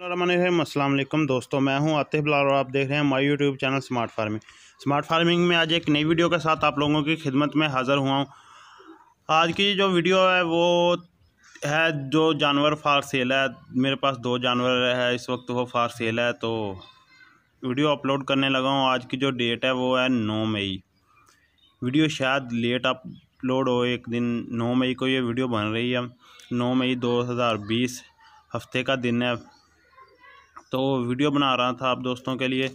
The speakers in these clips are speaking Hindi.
असलम दोस्तों मैं हूं आतिफ लाल और आप देख रहे हैं my YouTube channel smart farming smart farming में आज एक नई वीडियो के साथ आप लोगों की खिदमत में हाज़िर हुआ हूं आज की जो वीडियो है वो है जो जानवर फार सेल है मेरे पास दो जानवर है इस वक्त वो फार सेल है तो वीडियो अपलोड करने लगा हूँ आज की जो डेट है वो है नौ मई वीडियो शायद लेट अपलोड हो एक दिन नौ मई को ये वीडियो बन रही है नौ मई दो हज़ार बीस हफ्ते का दिन है तो वीडियो बना रहा था आप दोस्तों के लिए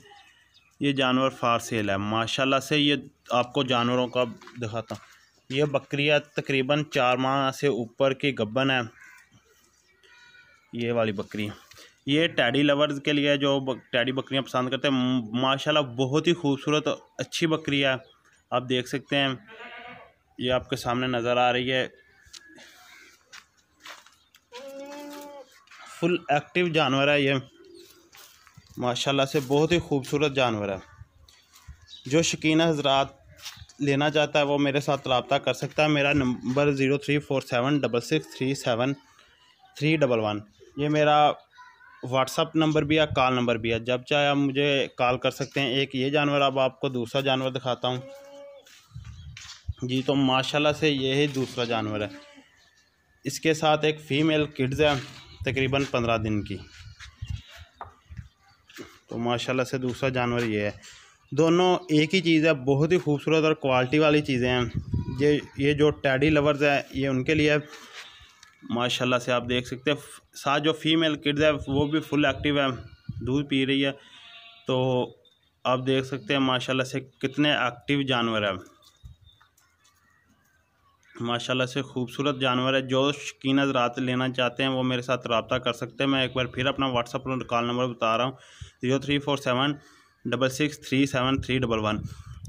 ये जानवर फार सेल है माशाल्लाह से ये आपको जानवरों का दिखाता हूँ यह बकरियाँ तकरीबन चार माह से ऊपर की गब्बन है ये वाली बकरी ये टैडी लवर्स के लिए जो टैडी बकरियाँ पसंद करते हैं माशाल्लाह बहुत ही खूबसूरत अच्छी बकरी है आप देख सकते हैं ये आपके सामने नज़र आ रही है फुल एक्टिव जानवर है ये माशाल्लाह से बहुत ही खूबसूरत जानवर है जो शकीन हजरात लेना चाहता है वो मेरे साथ रबता कर सकता है मेरा number zero three four seven double six three seven three double one ये मेरा व्हाट्सअप नंबर भी है कॉल नंबर भी है जब चाहे आप मुझे कॉल कर सकते हैं एक ये जानवर अब आपको दूसरा जानवर दिखाता हूँ जी तो माशाल्लाह से ही दूसरा जानवर है इसके साथ एक फ़ीमेल किड्स है तकरीबन पंद्रह दिन की तो माशाल्लाह से दूसरा जानवर ये है दोनों एक ही चीज़ है बहुत ही खूबसूरत और क्वालिटी वाली चीज़ें हैं ये ये जो टैडी लवर्स है ये उनके लिए माशाल्लाह से आप देख सकते हैं साथ जो फीमेल किड्स है वो भी फुल एक्टिव है दूध पी रही है तो आप देख सकते हैं माशाल्लाह से कितने एक्टिव जानवर है माशाल्लाह से खूबसूरत जानवर है जो शकीन रात लेना चाहते हैं वो मेरे साथ रबता कर सकते हैं मैं एक बार फिर अपना व्हाट्सअप कॉल नंबर बता रहा हूँ zero three four seven double six three seven three double one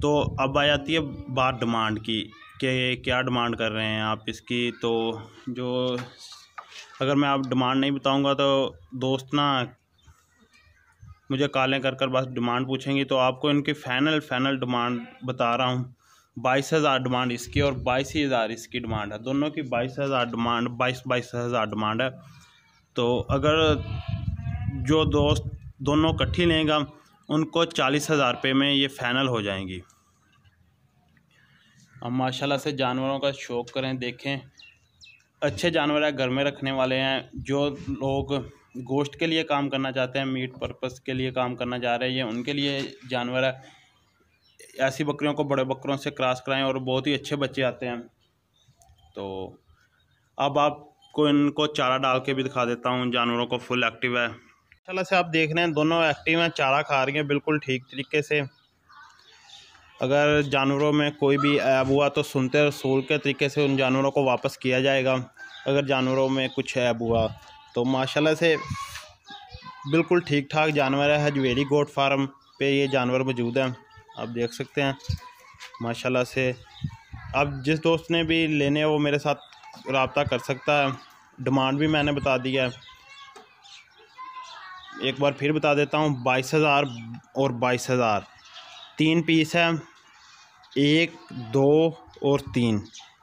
तो अब आ जाती है बात डिमांड की कि क्या डिमांड कर रहे हैं आप इसकी तो जो अगर मैं आप डिमांड नहीं बताऊँगा तो दोस्त ना मुझे कॉलें कर कर बस डिमांड पूछेंगी तो आपको इनकी फ़ाइनल फ़ाइनल डिमांड बता रहा हूँ बाईस हज़ार डिमांड इसकी और बाईस हज़ार इसकी डिमांड है दोनों की बाईस हज़ार डिमांड बाईस बाईस हज़ार डिमांड है तो अगर जो दोस्त दोनों इकट्ठी लेंगे उनको चालीस हज़ार रुपये में ये फाइनल हो जाएंगी हम माशाल्लाह से जानवरों का शौक़ करें देखें अच्छे जानवर है घर में रखने वाले हैं जो लोग गोश्त के लिए काम करना चाहते हैं मीट पर्पज़ के लिए काम करना चाह रहे हैं ये उनके लिए जानवर है ऐसी बकरियों को बड़े बकरों से क्रॉस कराएं और बहुत ही अच्छे बच्चे आते हैं तो अब आपको इनको चारा डाल के भी दिखा देता हूँ जानवरों को फुल एक्टिव है चलो से आप देख रहे हैं दोनों एक्टिव हैं चारा खा रही हैं बिल्कुल ठीक तरीके से अगर जानवरों में कोई भी ऐब हुआ तो सुनते रसूल के तरीके से उन जानवरों को वापस किया जाएगा अगर जानवरों में कुछ ऐब हुआ तो माशाल्लाह से बिल्कुल ठीक ठाक जानवर है हजवेरी गोट फार्म पे ये जानवर मौजूद हैं आप देख सकते हैं माशाल्लाह से अब जिस दोस्त ने भी लेने हैं वो मेरे साथ रबता कर सकता है डिमांड भी मैंने बता दी है एक बार फिर बता देता हूँ बाईस हज़ार और बाईस हज़ार तीन पीस है एक दो और तीन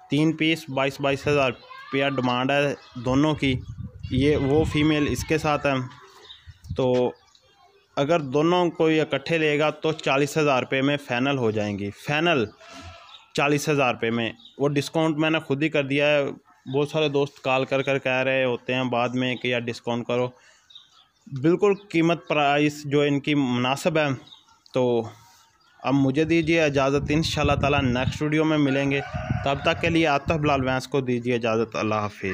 तीन पीस बाईस बाईस हज़ार रुपया डिमांड है दोनों की ये वो फीमेल इसके साथ है तो अगर दोनों को इकट्ठे लेगा तो चालीस हज़ार रुपये में फ़ैनल हो जाएंगी फ़ैनल चालीस हज़ार रुपये में वो डिस्काउंट मैंने खुद ही कर दिया है बहुत सारे दोस्त कॉल कर कर कह रहे होते हैं बाद में कि यार डिस्काउंट करो बिल्कुल कीमत प्राइस जो इनकी मुनासब है तो अब मुझे दीजिए इजाज़त इन ताला नेक्स्ट वीडियो में मिलेंगे तब तक के लिए आतफ लाल वैंस को दीजिए इजाज़त अल्लाह हाफि